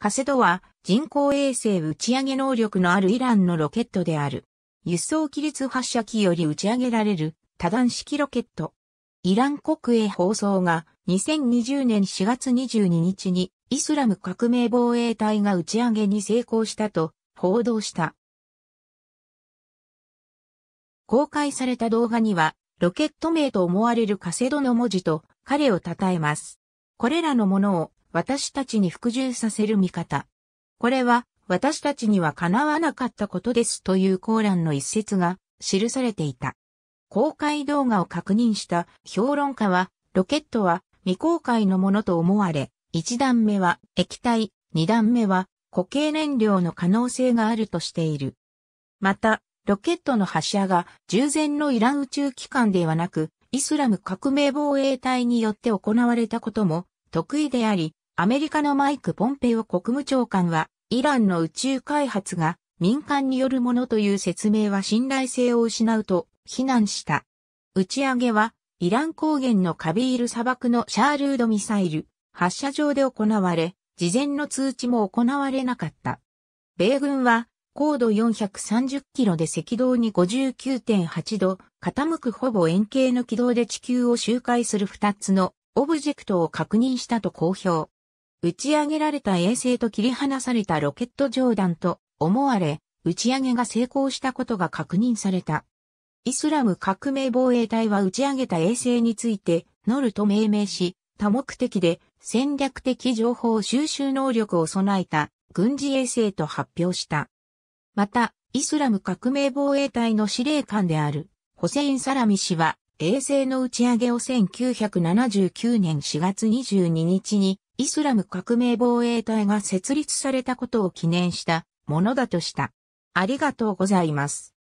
カセドは人工衛星打ち上げ能力のあるイランのロケットである。輸送機律発射機より打ち上げられる多段式ロケット。イラン国営放送が2020年4月22日にイスラム革命防衛隊が打ち上げに成功したと報道した。公開された動画にはロケット名と思われるカセドの文字と彼を称えます。これらのものを私たちに服従させる見方。これは、私たちにはかなわなかったことですというコーランの一節が記されていた。公開動画を確認した評論家は、ロケットは未公開のものと思われ、一段目は液体、二段目は固形燃料の可能性があるとしている。また、ロケットの発射が従前のイラン宇宙機関ではなく、イスラム革命防衛隊によって行われたことも得意であり、アメリカのマイク・ポンペオ国務長官は、イランの宇宙開発が民間によるものという説明は信頼性を失うと非難した。打ち上げは、イラン高原のカビール砂漠のシャールードミサイル、発射場で行われ、事前の通知も行われなかった。米軍は、高度430キロで赤道に59.8度、傾くほぼ円形の軌道で地球を周回する2つのオブジェクトを確認したと公表。打ち上げられた衛星と切り離されたロケット上談と思われ、打ち上げが成功したことが確認された。イスラム革命防衛隊は打ち上げた衛星について、ノルと命名し、多目的で戦略的情報収集能力を備えた軍事衛星と発表した。また、イスラム革命防衛隊の司令官であるホセイン・サラミ氏は衛星の打ち上げを1979年4月22日にイスラム革命防衛隊が設立されたことを記念したものだとした。ありがとうございます。